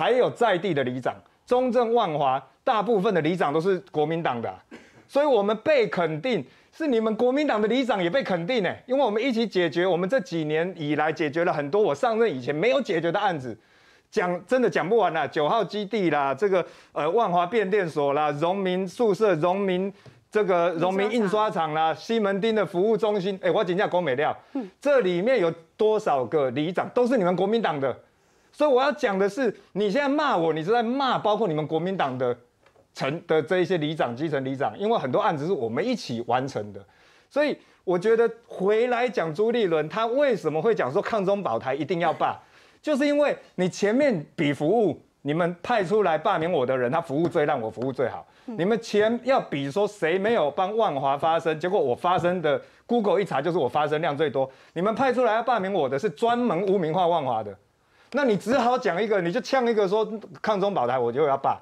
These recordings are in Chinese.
还有在地的里长，中正、万华大部分的里长都是国民党的，所以我们被肯定是你们国民党的里长也被肯定呢，因为我们一起解决，我们这几年以来解决了很多我上任以前没有解决的案子，讲真的讲不完呐，九号基地啦，这个呃万华变电所啦，荣民宿舍、荣民这个荣民印刷厂啦，西门町的服务中心，哎，我请下郭美玲，这里面有多少个里长都是你们国民党的？所以我要讲的是，你现在骂我，你是在骂包括你们国民党的层的这一些里长、基层里长，因为很多案子是我们一起完成的。所以我觉得回来讲朱立伦，他为什么会讲说抗中保台一定要罢，就是因为你前面比服务，你们派出来罢免我的人，他服务最烂，我服务最好。你们前要比说谁没有帮万华发声，结果我发声的，Google 一查就是我发声量最多。你们派出来要罢免我的是专门污名化万华的。那你只好讲一个，你就呛一个，说抗中保台我就要罢，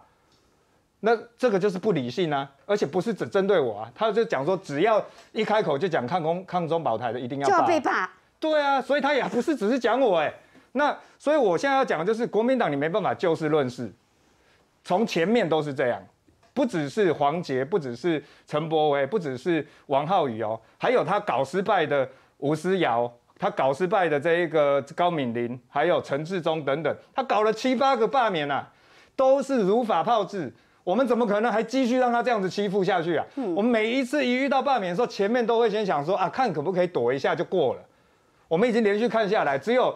那这个就是不理性啊，而且不是只针对我啊，他就讲说只要一开口就讲抗中抗中保台的一定要就要被罢，对啊，所以他也不是只是讲我哎，那所以我现在要讲的就是国民党你没办法就事论事，从前面都是这样，不只是黄杰，不只是陈柏维，不只是王浩宇哦，还有他搞失败的吴思瑶。他搞失败的这一个高敏玲，还有陈志忠等等，他搞了七八个罢免啊，都是如法炮制。我们怎么可能还继续让他这样子欺负下去啊？我们每一次一遇到罢免的时候，前面都会先想说啊，看可不可以躲一下就过了。我们已经连续看下来，只有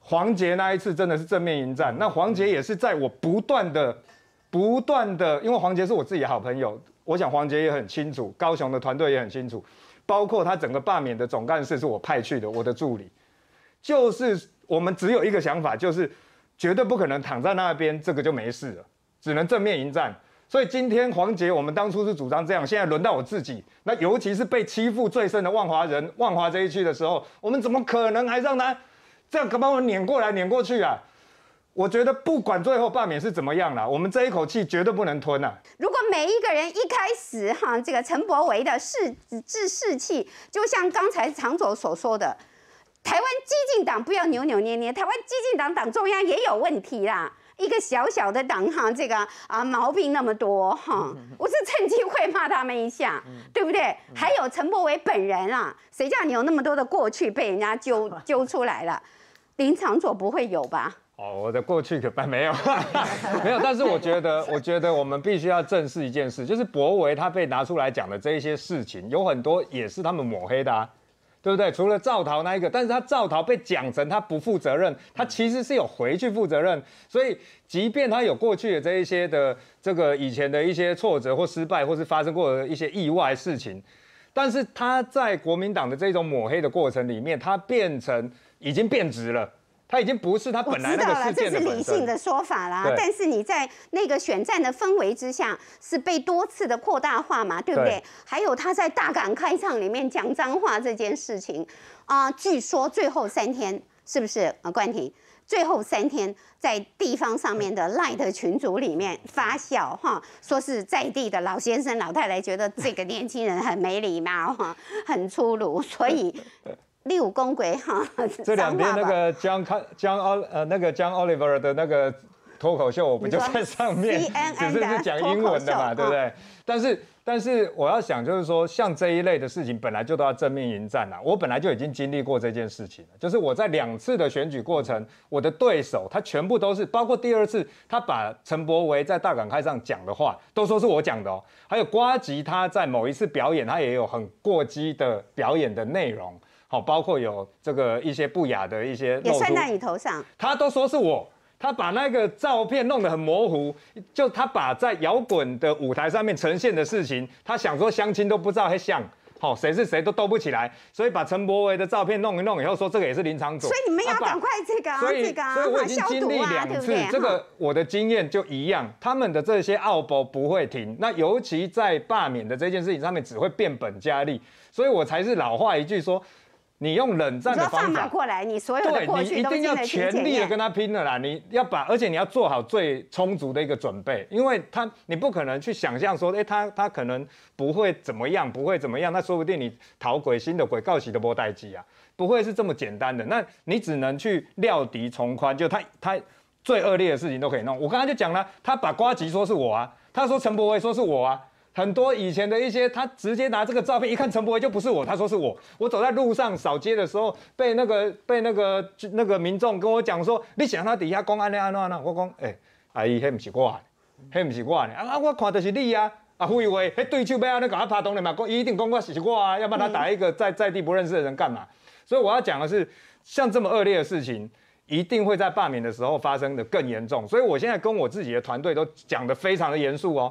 黄杰那一次真的是正面迎战。那黄杰也是在我不断的、不断的，因为黄杰是我自己的好朋友，我想黄杰也很清楚，高雄的团队也很清楚。包括他整个罢免的总干事是我派去的，我的助理，就是我们只有一个想法，就是绝对不可能躺在那边，这个就没事了，只能正面迎战。所以今天黄杰，我们当初是主张这样，现在轮到我自己，那尤其是被欺负最深的万华人、万华这一区的时候，我们怎么可能还让他这样可把我撵过来、撵过去啊？我觉得不管最后罢免是怎么样了，我们这一口气绝对不能吞呐。如果每一个人一开始哈，这个陈伯维的士志士气，就像刚才常总所说的，台湾激进党不要扭扭捏捏，台湾激进党党中央也有问题啦，一个小小的党哈，这个啊毛病那么多哈，我是趁机会骂他们一下，对不对？还有陈伯维本人啊，谁叫你有那么多的过去被人家揪 揪出来了？林长佐不会有吧？哦，我的过去可没有，没有。但是我觉得，我觉得我们必须要正视一件事，就是博维他被拿出来讲的这一些事情，有很多也是他们抹黑的，啊，对不对？除了赵桃那一个，但是他赵桃被讲成他不负责任，他其实是有回去负责任。所以，即便他有过去的这一些的这个以前的一些挫折或失败，或是发生过一些意外事情，但是他在国民党的这种抹黑的过程里面，他变成已经变质了。他已经不是他本来知道事件了，这是理性的说法啦。但是你在那个选战的氛围之下，是被多次的扩大化嘛，对不对？还有他在大港开唱里面讲脏话这件事情，啊，据说最后三天是不是啊？冠廷最后三天在地方上面的赖的群组里面发笑哈，说是在地的老先生老太太觉得这个年轻人很没礼貌哈，很粗鲁，所以。六公轨哈，这两天那个江康江奥呃那个江奥利弗的那个脱口秀，我们就在上面，只是讲英文的嘛，对不对？但是但是我要想就是说，像这一类的事情，本来就都要正面迎战啦。我本来就已经经历过这件事情了，就是我在两次的选举过程，我的对手他全部都是，包括第二次他把陈伯维在大港开上讲的话，都说是我讲的哦。还有瓜吉他在某一次表演，他也有很过激的表演的内容。好，包括有这个一些不雅的一些，也算在你头上。他都说是我，他把那个照片弄得很模糊，就他把在摇滚的舞台上面呈现的事情，他想说相亲都不知道还像。好谁是谁都斗不起来，所以把陈伯维的照片弄一弄，以后说这个也是林场组。所以你们要赶快这个，所以所以我已经经历两次，这个我的经验就一样，他们的这些奥博不会停，那尤其在罢免的这件事情上面，只会变本加厉，所以我才是老话一句说。你用冷战的方法过来，你所有的过去都你一定要全力的跟他拼了啦！你要把，而且你要做好最充足的一个准备，因为他，你不可能去想象说，哎，他他可能不会怎么样，不会怎么样，那说不定你讨鬼心的鬼告喜的波代机啊，不会是这么简单的。那你只能去料敌从宽，就他他最恶劣的事情都可以弄。我刚刚就讲了，他把瓜吉说是我啊，他说陈伯威说是我啊。很多以前的一些，他直接拿这个照片一看，陈伯威就不是我，他说是我。我走在路上扫街的时候，被那个被那个那个民众跟我讲说，你想他底下公安呢？安哪哪，我讲哎阿姨，迄不是我，迄不是我，啊啊我看的是你啊，啊以为，哎，对手要安尼搞，他爬懂你嘛，讲一定公过洗过啊，要不然他打一个在在地不认识的人干嘛？所以我要讲的是，像这么恶劣的事情，一定会在罢免的时候发生的更严重。所以我现在跟我自己的团队都讲的非常的严肃哦。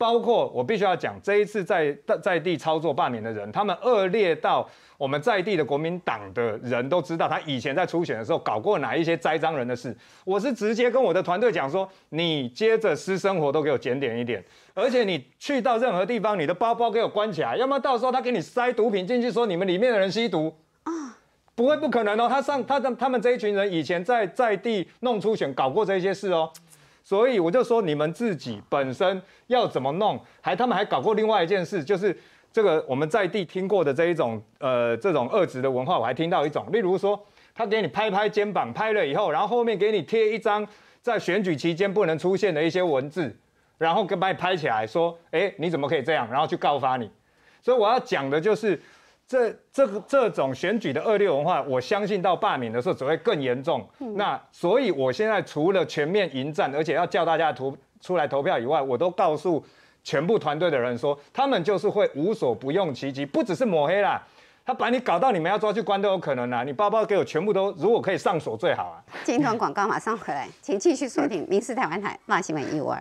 包括我必须要讲，这一次在在地操作罢免的人，他们恶劣到我们在地的国民党的人都知道，他以前在初选的时候搞过哪一些栽赃人的事。我是直接跟我的团队讲说，你接着私生活都给我检点一点，而且你去到任何地方，你的包包给我关起来，要么到时候他给你塞毒品进去，说你们里面的人吸毒啊，不会不可能哦。他上他他们这一群人以前在在地弄初选搞过这些事哦。所以我就说你们自己本身要怎么弄？还他们还搞过另外一件事，就是这个我们在地听过的这一种呃这种恶职的文化，我还听到一种，例如说他给你拍拍肩膀，拍了以后，然后后面给你贴一张在选举期间不能出现的一些文字，然后跟把你拍起来说，哎，你怎么可以这样？然后去告发你。所以我要讲的就是。这这个这种选举的恶劣文化，我相信到罢免的时候只会更严重。那所以我现在除了全面迎战，而且要叫大家投出来投票以外，我都告诉全部团队的人说，他们就是会无所不用其极，不只是抹黑啦，他把你搞到你们要抓去关都有可能啦。你包包给我全部都，如果可以上锁最好啊。接一段广告，马上回来，请继续锁定《明视台湾台》。骂新闻一五二。